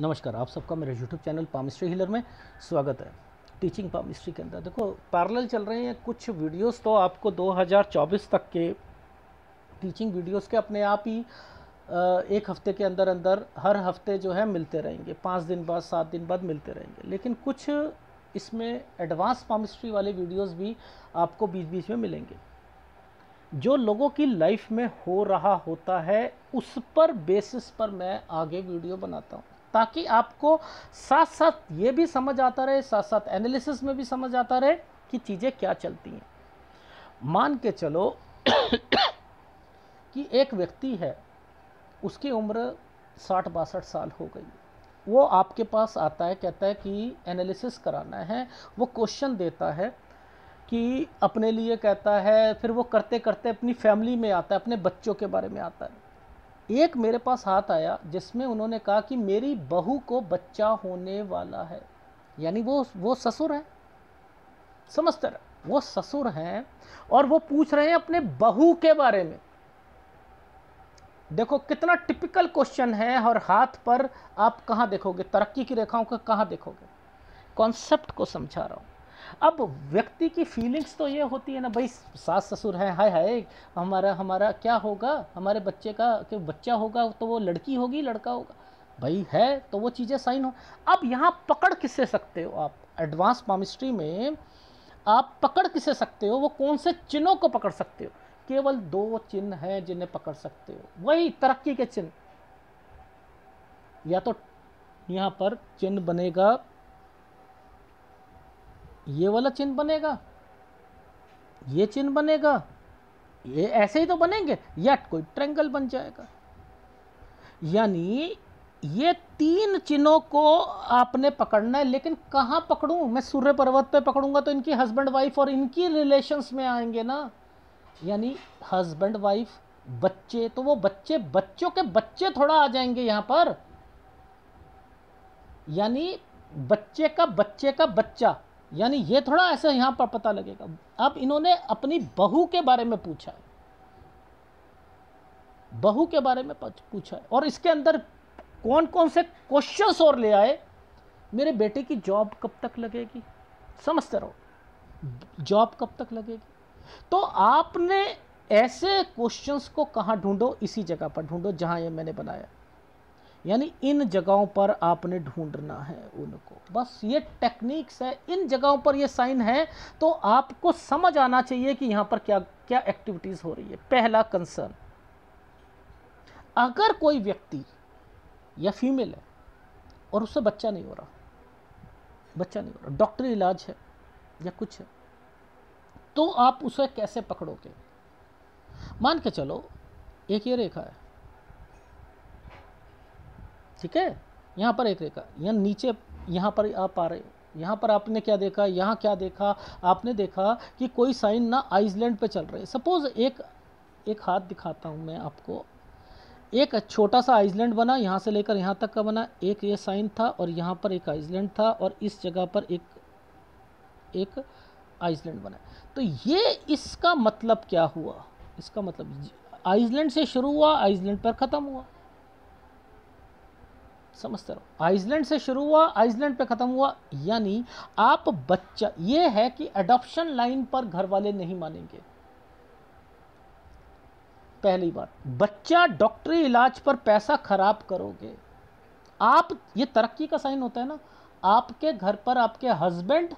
नमस्कार आप सबका मेरे यूट्यूब चैनल पामिस्ट्री हिलर में स्वागत है टीचिंग पामिस्ट्री के अंदर देखो पैरेलल चल रहे हैं कुछ वीडियोस तो आपको 2024 तक के टीचिंग वीडियोस के अपने आप ही एक हफ्ते के अंदर अंदर हर हफ्ते जो है मिलते रहेंगे पाँच दिन बाद सात दिन बाद मिलते रहेंगे लेकिन कुछ इसमें एडवांस पामिस्ट्री वाले वीडियोज़ भी आपको बीच बीच में मिलेंगे जो लोगों की लाइफ में हो रहा होता है उस पर बेसिस पर मैं आगे वीडियो बनाता हूँ ताकि आपको साथ साथ ये भी समझ आता रहे साथ साथ एनालिसिस में भी समझ आता रहे कि चीज़ें क्या चलती हैं मान के चलो कि एक व्यक्ति है उसकी उम्र साठ बासठ साल हो गई वो आपके पास आता है कहता है कि एनालिसिस कराना है वो क्वेश्चन देता है कि अपने लिए कहता है फिर वो करते करते अपनी फैमिली में आता है अपने बच्चों के बारे में आता है एक मेरे पास हाथ आया जिसमें उन्होंने कहा कि मेरी बहू को बच्चा होने वाला है यानी वो वो ससुर है समझते रहे वो ससुर हैं और वो पूछ रहे हैं अपने बहू के बारे में देखो कितना टिपिकल क्वेश्चन है और हाथ पर आप कहाँ देखोगे तरक्की की रेखाओं को कहाँ देखोगे कॉन्सेप्ट को समझा रहा हूँ अब व्यक्ति की फीलिंग्स तो ये होती है ना भाई सास ससुर है हाय हाय हमारा हमारा क्या होगा हमारे बच्चे का कि बच्चा होगा तो वो लड़की होगी लड़का होगा भाई है तो वो चीज़ें साइन हो अब यहाँ पकड़ किससे सकते हो आप एडवांस पामिस्ट्री में आप पकड़ किसे सकते हो वो कौन से चिन्हों को पकड़ सकते हो केवल दो चिन्ह हैं जिन्हें पकड़ सकते हो वही तरक्की के चिन्ह या तो यहाँ पर चिन्ह बनेगा ये वाला चिन्ह बनेगा ये चिन्ह बनेगा ये ऐसे ही तो बनेंगे या कोई ट्रेंगल बन जाएगा यानी ये तीन चिन्हों को आपने पकड़ना है लेकिन कहाँ पकड़ूं मैं सूर्य पर्वत पे पकड़ूंगा तो इनकी हस्बैंड वाइफ और इनकी रिलेशंस में आएंगे ना यानी हस्बैंड वाइफ बच्चे तो वो बच्चे बच्चों के बच्चे थोड़ा आ जाएंगे यहां पर यानी बच्चे का बच्चे का बच्चा यानी ये थोड़ा ऐसा यहाँ पर पता लगेगा अब इन्होंने अपनी बहू के बारे में पूछा है बहू के बारे में पूछा है और इसके अंदर कौन कौन से क्वेश्चंस और ले आए मेरे बेटे की जॉब कब तक लगेगी समझते रहो जॉब कब तक लगेगी तो आपने ऐसे क्वेश्चंस को कहाँ ढूंढो इसी जगह पर ढूंढो जहाँ ये मैंने बनाया यानी इन जगहों पर आपने ढूंढना है उनको बस ये टेक्निक्स है इन जगहों पर ये साइन है तो आपको समझ आना चाहिए कि यहाँ पर क्या क्या एक्टिविटीज़ हो रही है पहला कंसर्न अगर कोई व्यक्ति या फीमेल है और उससे बच्चा नहीं हो रहा बच्चा नहीं हो रहा डॉक्टरी इलाज है या कुछ है तो आप उसे कैसे पकड़ोगे मान के चलो एक ये रेखा है ठीक है यहाँ पर एक रेखा यहाँ नीचे यहाँ पर आप आ रहे हो यहाँ पर आपने क्या देखा यहाँ क्या देखा आपने देखा कि कोई साइन ना आइसलैंड पे चल रहे सपोज एक एक हाथ दिखाता हूँ मैं आपको एक छोटा सा आइसलैंड बना यहाँ से लेकर यहाँ तक का बना एक ये साइन था और यहाँ पर एक आइसलैंड था और इस जगह पर एक एक आइसलैंड बना तो ये इसका मतलब क्या हुआ इसका मतलब आइसलैंड से शुरू हुआ आइसलैंड पर ख़त्म हुआ समझते रहो आइसलैंड से शुरू हुआ आइसलैंड पे ख़त्म हुआ यानी आप बच्चा ये है कि अडॉप्शन लाइन पर घर वाले नहीं मानेंगे पहली बार बच्चा डॉक्टरी इलाज पर पैसा खराब करोगे आप ये तरक्की का साइन होता है ना आपके घर पर आपके हस्बैंड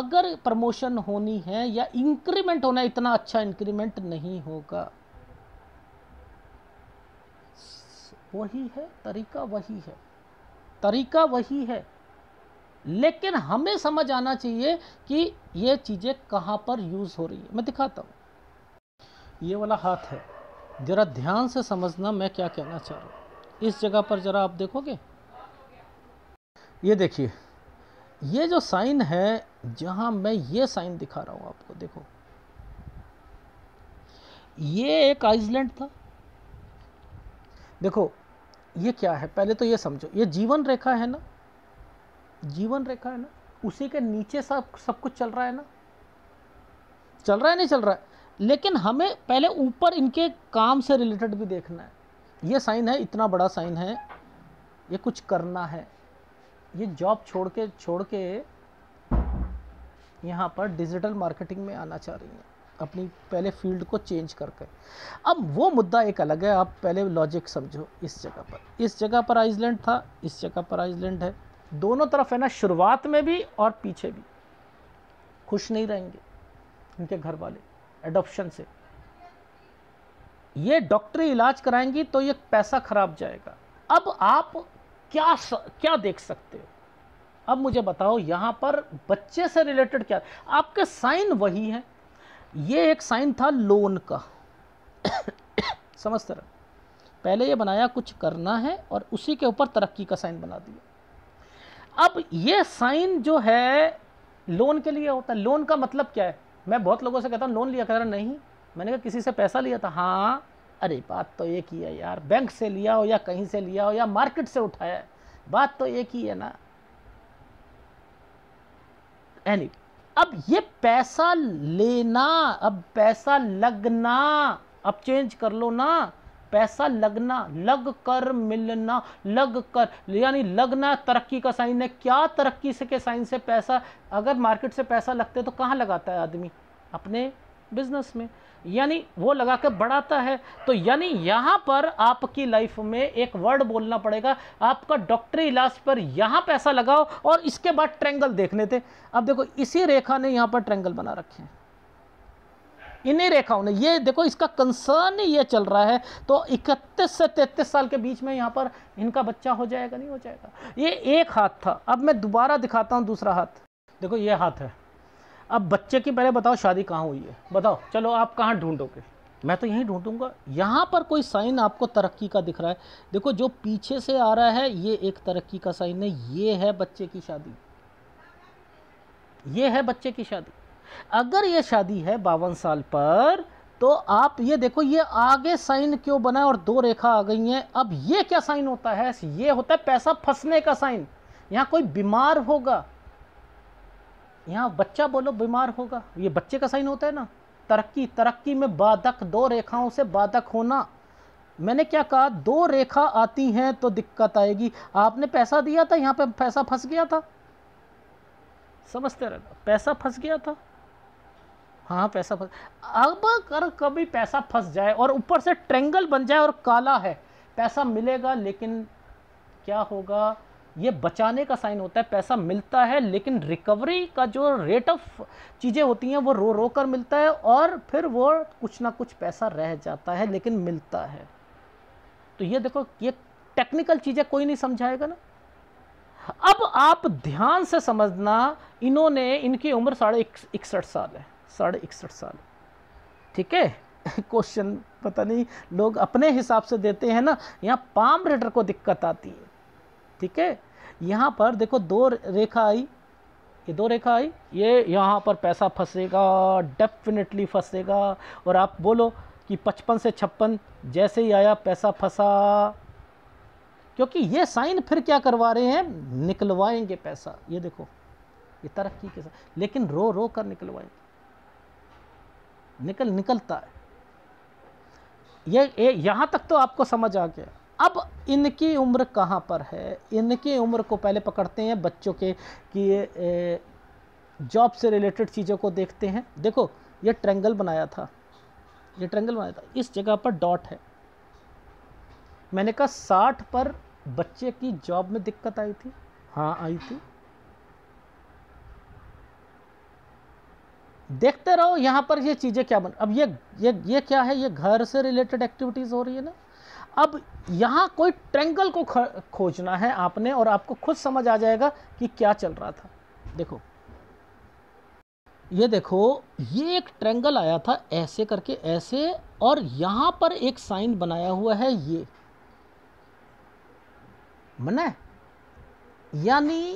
अगर प्रमोशन होनी है या इंक्रीमेंट होना इतना अच्छा इंक्रीमेंट नहीं होगा वही है तरीका वही है तरीका वही है लेकिन हमें समझ आना चाहिए कि ये चीज़ें कहाँ पर यूज़ हो रही है मैं दिखाता हूँ ये वाला हाथ है ज़रा ध्यान से समझना मैं क्या कहना चाह रहा हूँ इस जगह पर ज़रा आप देखोगे ये देखिए ये जो साइन है जहाँ मैं ये साइन दिखा रहा हूँ आपको देखो ये एक आइसलैंड था देखो ये क्या है पहले तो ये समझो ये जीवन रेखा है ना जीवन रेखा है ना उसी के नीचे सब सब कुछ चल रहा है ना चल रहा है नहीं चल रहा है लेकिन हमें पहले ऊपर इनके काम से रिलेटेड भी देखना है ये साइन है इतना बड़ा साइन है ये कुछ करना है ये जॉब छोड़ के छोड़ के यहाँ पर डिजिटल मार्केटिंग में आना चाह रही हैं अपनी पहले फील्ड को चेंज करके अब वो मुद्दा एक अलग है आप पहले लॉजिक समझो इस जगह पर इस जगह पर आइसलैंड था इस जगह पर आइसलैंड है दोनों तरफ है ना शुरुआत में भी और पीछे भी खुश नहीं रहेंगे उनके घर वाले एडोप्शन से ये डॉक्टरी इलाज कराएंगी तो ये पैसा खराब जाएगा अब आप क्या स, क्या देख सकते हो अब मुझे बताओ यहां पर बच्चे से रिलेटेड क्या आपके साइन वही हैं ये एक साइन था लोन का समझते रहो पहले ये बनाया कुछ करना है और उसी के ऊपर तरक्की का साइन बना दिया अब ये साइन जो है लोन के लिए होता है लोन का मतलब क्या है मैं बहुत लोगों से कहता हूँ लोन लिया कह रहा नहीं मैंने कहा किसी से पैसा लिया था हाँ अरे बात तो एक ही है यार बैंक से लिया हो या कहीं से लिया हो या मार्केट से उठाया है बात तो एक ही है ना एनी anyway, अब ये पैसा लेना अब पैसा लगना अब चेंज कर लो ना पैसा लगना लग कर मिलना लग कर यानी लगना तरक्की का साइन है क्या तरक्की से के साइन से पैसा अगर मार्केट से पैसा लगते तो कहाँ लगाता है आदमी अपने बिजनेस में यानी वो लगा कर बढ़ाता है तो यानी यहाँ पर आपकी लाइफ में एक वर्ड बोलना पड़ेगा आपका डॉक्टरी इलाज पर यहाँ पैसा लगाओ और इसके बाद ट्रेंगल देखने थे अब देखो इसी रेखा ने यहाँ पर ट्रेंगल बना रखे हैं इन्हीं रेखाओं ने ये देखो इसका कंसर्न ही ये चल रहा है तो 31 से 33 साल के बीच में यहाँ पर इनका बच्चा हो जाएगा नहीं हो जाएगा ये एक हाथ था अब मैं दोबारा दिखाता हूँ दूसरा हाथ देखो ये हाथ है अब बच्चे की पहले बताओ शादी कहाँ हुई है बताओ चलो आप कहाँ ढूंढोगे मैं तो यहीं ढूंढूंगा यहाँ पर कोई साइन आपको तरक्की का दिख रहा है देखो जो पीछे से आ रहा है ये एक तरक्की का साइन है ये है बच्चे की शादी ये है बच्चे की शादी अगर ये शादी है बावन साल पर तो आप ये देखो ये आगे साइन क्यों बना और दो रेखा आ गई हैं अब ये क्या साइन होता है ये होता है पैसा फंसने का साइन यहाँ कोई बीमार होगा यहाँ बच्चा बोलो बीमार होगा ये बच्चे का साइन होता है ना तरक्की तरक्की में बाधक दो रेखाओं से बाधक होना मैंने क्या कहा दो रेखा आती हैं तो दिक्कत आएगी आपने पैसा दिया था यहाँ पे पैसा फंस गया था समझते रहना पैसा फंस गया था हाँ पैसा फंस अब अगर कभी पैसा फंस जाए और ऊपर से ट्रेंगल बन जाए और काला है पैसा मिलेगा लेकिन क्या होगा ये बचाने का साइन होता है पैसा मिलता है लेकिन रिकवरी का जो रेट ऑफ चीज़ें होती हैं वो रो रो कर मिलता है और फिर वो कुछ ना कुछ पैसा रह जाता है लेकिन मिलता है तो ये देखो ये टेक्निकल चीज़ें कोई नहीं समझाएगा ना अब आप ध्यान से समझना इन्होंने इनकी उम्र साढ़े इकसठ साल है साढ़े इकसठ साल ठीक है क्वेश्चन पता नहीं लोग अपने हिसाब से देते हैं ना यहाँ पाम रेडर को दिक्कत आती है ठीक है यहाँ पर देखो दो रेखा आई ये दो रेखा आई ये यहाँ पर पैसा फंसेगा डेफिनेटली फंसेगा और आप बोलो कि पचपन से छप्पन जैसे ही आया पैसा फंसा क्योंकि ये साइन फिर क्या करवा रहे हैं निकलवाएंगे पैसा ये देखो ये तरक्की के साथ लेकिन रो रो कर निकलवाएंगे निकल निकलता है ये, ये यहाँ तक तो आपको समझ आ गया अब इनकी उम्र कहाँ पर है इनकी उम्र को पहले पकड़ते हैं बच्चों के कि जॉब से रिलेटेड चीज़ों को देखते हैं देखो ये ट्रेंगल बनाया था ये ट्रेंगल बनाया था इस जगह पर डॉट है मैंने कहा साठ पर बच्चे की जॉब में दिक्कत आई थी हाँ आई थी देखते रहो यहाँ पर ये चीज़ें क्या बन अब ये ये ये क्या है ये घर से रिलेटेड एक्टिविटीज़ हो रही है ना अब यहाँ कोई ट्रेंगल को खोजना है आपने और आपको खुद समझ आ जाएगा कि क्या चल रहा था देखो ये देखो ये एक ट्रेंगल आया था ऐसे करके ऐसे और यहाँ पर एक साइन बनाया हुआ है ये मना यानी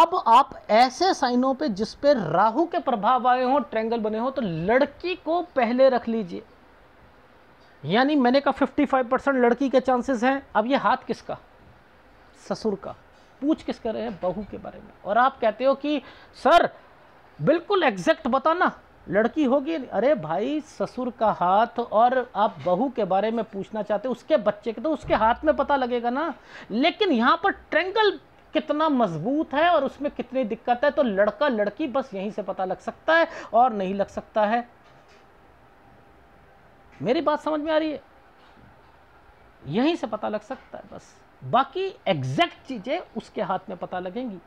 अब आप ऐसे साइनों पे जिस पे राहु के प्रभाव आए हों ट्रेंगल बने हो तो लड़की को पहले रख लीजिए यानी मैंने कहा 55 परसेंट लड़की के चांसेस हैं अब ये हाथ किसका ससुर का पूछ किस कर रहे हैं बहू के बारे में और आप कहते हो कि सर बिल्कुल एग्जैक्ट बताना लड़की होगी अरे भाई ससुर का हाथ और आप बहू के बारे में पूछना चाहते हो उसके बच्चे के तो उसके हाथ में पता लगेगा ना लेकिन यहाँ पर ट्रेंगल कितना मजबूत है और उसमें कितनी दिक्कत है तो लड़का लड़की बस यहीं से पता लग सकता है और नहीं लग सकता है मेरी बात समझ में आ रही है यहीं से पता लग सकता है बस बाकी एग्जैक्ट चीजें उसके हाथ में पता लगेंगी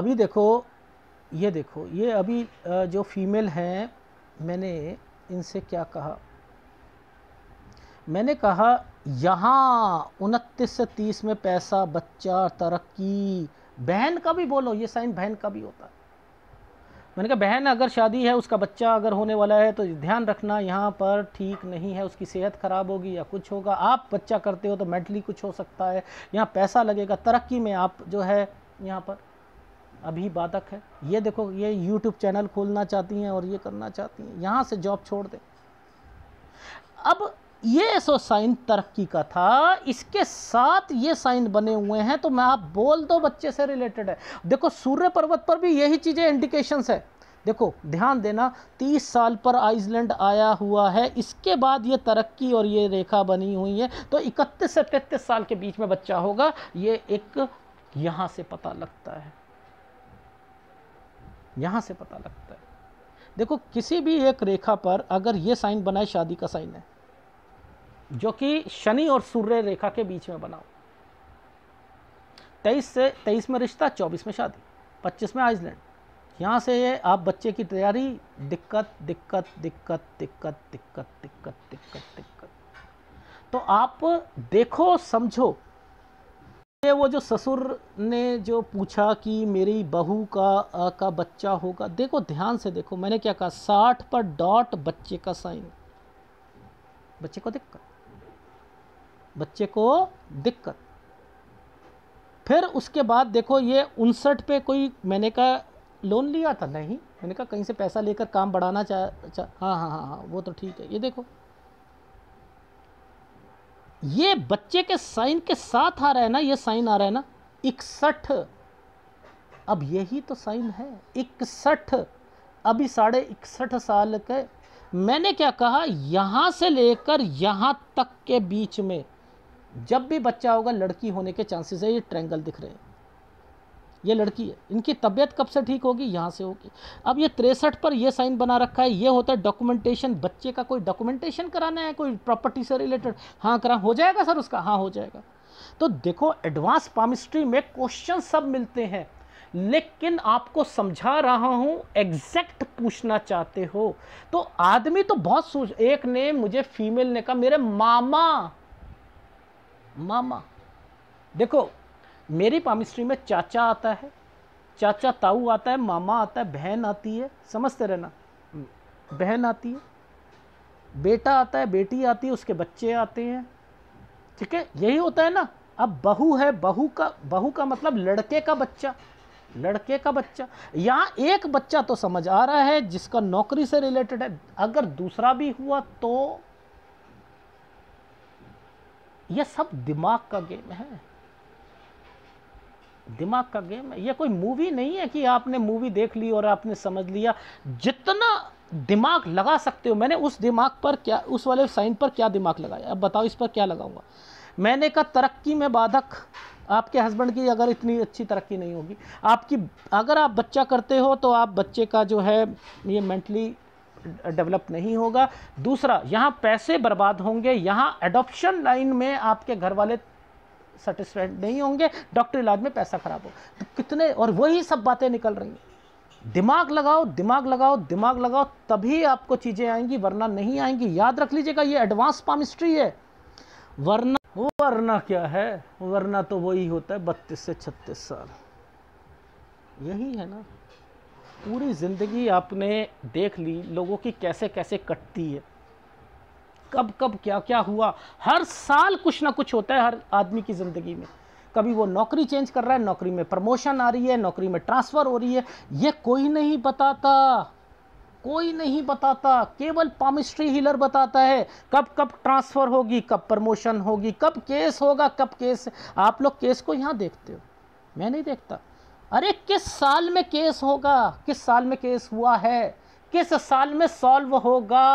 अभी देखो ये देखो ये अभी जो फीमेल हैं मैंने इनसे क्या कहा मैंने कहा यहाँ उनतीस से तीस में पैसा बच्चा तरक्की बहन का भी बोलो ये साइन बहन का भी होता है मैंने कहा बहन अगर शादी है उसका बच्चा अगर होने वाला है तो ध्यान रखना यहाँ पर ठीक नहीं है उसकी सेहत ख़राब होगी या कुछ होगा आप बच्चा करते हो तो मेंटली कुछ हो सकता है यहाँ पैसा लगेगा तरक्की में आप जो है यहाँ पर अभी बाधक है ये देखो ये यूट्यूब चैनल खोलना चाहती हैं और ये करना चाहती हैं यहाँ से जॉब छोड़ दें अब ये सो साइन तरक्की का था इसके साथ ये साइन बने हुए हैं तो मैं आप बोल दो बच्चे से रिलेटेड है देखो सूर्य पर्वत पर भी यही चीज़ें इंडिकेशन है देखो ध्यान देना तीस साल पर आइसलैंड आया हुआ है इसके बाद ये तरक्की और ये रेखा बनी हुई है तो इकतीस से तैतीस साल के बीच में बच्चा होगा ये एक यहाँ से पता लगता है यहाँ से पता लगता है देखो किसी भी एक रेखा पर अगर ये साइन बनाए शादी का साइन है जो कि शनि और सूर्य रेखा के बीच में बना हो तेईस से तेईस में रिश्ता चौबीस में शादी पच्चीस में आइसलैंड यहाँ से ये आप बच्चे की तैयारी दिक्कत दिक्कत दिक्कत दिक्कत दिक्कत दिक्कत दिक्कत दिक्कत तो आप देखो समझो ये वो जो ससुर ने जो पूछा कि मेरी बहू का आ, का बच्चा होगा देखो ध्यान से देखो मैंने क्या कहा साठ पर डॉट बच्चे का साइन बच्चे को दिक्कत बच्चे को दिक्कत फिर उसके बाद देखो ये उनसठ पे कोई मैंने कहा लोन लिया था नहीं मैंने कहा कहीं से पैसा लेकर काम बढ़ाना चाह चा, हाँ हाँ हाँ हाँ वो तो ठीक है ये देखो ये बच्चे के साइन के साथ आ रहा है ना ये साइन आ रहा है ना इकसठ अब यही तो साइन है इकसठ अभी साढ़े इकसठ साल के मैंने क्या कहा यहां से लेकर यहां तक के बीच में जब भी बच्चा होगा लड़की होने के चांसेस है ये ट्रैंगल दिख रहे हैं ये लड़की है इनकी तबीयत कब से ठीक होगी यहाँ से होगी अब ये तिरसठ पर ये साइन बना रखा है ये होता है डॉक्यूमेंटेशन बच्चे का कोई डॉक्यूमेंटेशन कराना है कोई प्रॉपर्टी से रिलेटेड हाँ करा हो जाएगा सर उसका हाँ हो जाएगा तो देखो एडवांस पामिस्ट्री में क्वेश्चन सब मिलते हैं लेकिन आपको समझा रहा हूं एग्जैक्ट पूछना चाहते हो तो आदमी तो बहुत सोच एक ने मुझे फीमेल ने कहा मेरे मामा मामा देखो मेरी पामिस्ट्री में चाचा आता है चाचा ताऊ आता है मामा आता है बहन आती है समझते रहना बहन आती है बेटा आता है बेटी आती है उसके बच्चे आते हैं ठीक है यही होता है ना अब बहू है बहू का बहू का मतलब लड़के का बच्चा लड़के का बच्चा यहाँ एक बच्चा तो समझ आ रहा है जिसका नौकरी से रिलेटेड है अगर दूसरा भी हुआ तो यह सब दिमाग का गेम है दिमाग का गेम है यह कोई मूवी नहीं है कि आपने मूवी देख ली और आपने समझ लिया जितना दिमाग लगा सकते हो मैंने उस दिमाग पर क्या उस वाले साइन पर क्या दिमाग लगाया अब बताओ इस पर क्या लगाऊंगा मैंने कहा तरक्की में बाधक आपके हस्बैंड की अगर इतनी अच्छी तरक्की नहीं होगी आपकी अगर आप बच्चा करते हो तो आप बच्चे का जो है ये मेंटली डेवलप नहीं होगा दूसरा यहाँ पैसे बर्बाद होंगे यहाँ एडॉप्शन लाइन में आपके घर वाले सेटिस्फाइड नहीं होंगे डॉक्टर इलाज में पैसा खराब हो तो कितने और वही सब बातें निकल रही हैं दिमाग लगाओ दिमाग लगाओ दिमाग लगाओ तभी आपको चीज़ें आएंगी वरना नहीं आएंगी याद रख लीजिएगा ये एडवांस पामिस्ट्री है वरना वरना क्या है वरना तो वही होता है बत्तीस से छत्तीस साल यही है ना पूरी ज़िंदगी आपने देख ली लोगों की कैसे कैसे कटती है कब कब क्या क्या हुआ हर साल कुछ ना कुछ होता है हर आदमी की ज़िंदगी में कभी वो नौकरी चेंज कर रहा है नौकरी में प्रमोशन आ रही है नौकरी में ट्रांसफ़र हो रही है ये कोई नहीं बताता कोई नहीं बताता केवल पामिस्ट्री हीलर बताता है कब कब ट्रांसफ़र होगी कब प्रमोशन होगी कब केस होगा कब केस आप लोग केस को यहाँ देखते हो मैं नहीं देखता अरे किस साल में केस होगा किस साल में केस हुआ है किस साल में सॉल्व होगा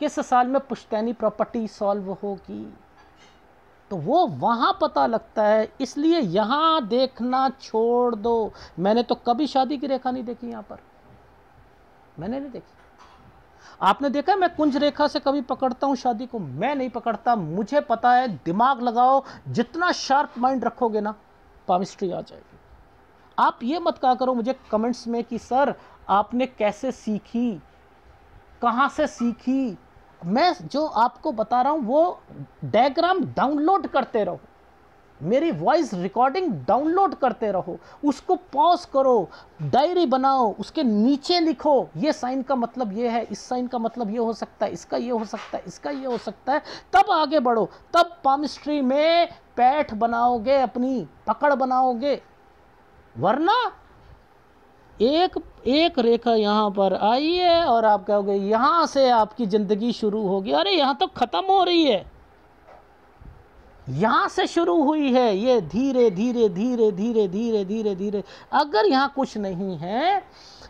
किस साल में पुश्तैनी प्रॉपर्टी सॉल्व होगी तो वो वहाँ पता लगता है इसलिए यहाँ देखना छोड़ दो मैंने तो कभी शादी की रेखा नहीं देखी यहाँ पर मैंने नहीं देखी आपने देखा मैं कुंज रेखा से कभी पकड़ता हूँ शादी को मैं नहीं पकड़ता मुझे पता है दिमाग लगाओ जितना शार्प माइंड रखोगे ना पामिस्ट्री आ जाएगी आप ये मत कहा करो मुझे कमेंट्स में कि सर आपने कैसे सीखी कहाँ से सीखी मैं जो आपको बता रहा हूँ वो डायग्राम डाउनलोड करते रहो मेरी वॉइस रिकॉर्डिंग डाउनलोड करते रहो उसको पॉज करो डायरी बनाओ उसके नीचे लिखो ये साइन का मतलब ये है इस साइन का मतलब ये हो सकता है इसका ये हो सकता है इसका ये हो सकता है तब आगे बढ़ो तब पामिस्ट्री में पैठ बनाओगे अपनी पकड़ बनाओगे वरना एक एक रेखा यहाँ पर आई है और आप कहोगे यहाँ से आपकी ज़िंदगी शुरू होगी अरे यहाँ तो ख़त्म हो रही है यहाँ से शुरू हुई है ये धीरे धीरे धीरे धीरे धीरे धीरे धीरे अगर यहाँ कुछ नहीं है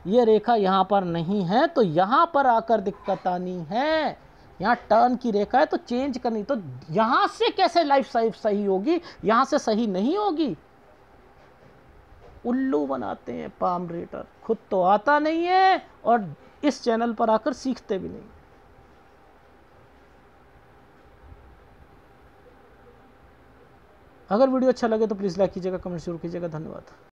ये रेखा यहाँ पर नहीं है तो यहाँ पर आकर दिक्कत आनी है यहाँ टर्न की रेखा है तो चेंज करनी तो यहाँ से कैसे लाइफ सही होगी यहाँ से सही नहीं होगी उल्लू बनाते हैं पाम रीडर खुद तो आता नहीं है और इस चैनल पर आकर सीखते भी नहीं अगर वीडियो अच्छा लगे तो प्लीज़ लाइक कीजिएगा कमेंट शुरू कीजिएगा धन्यवाद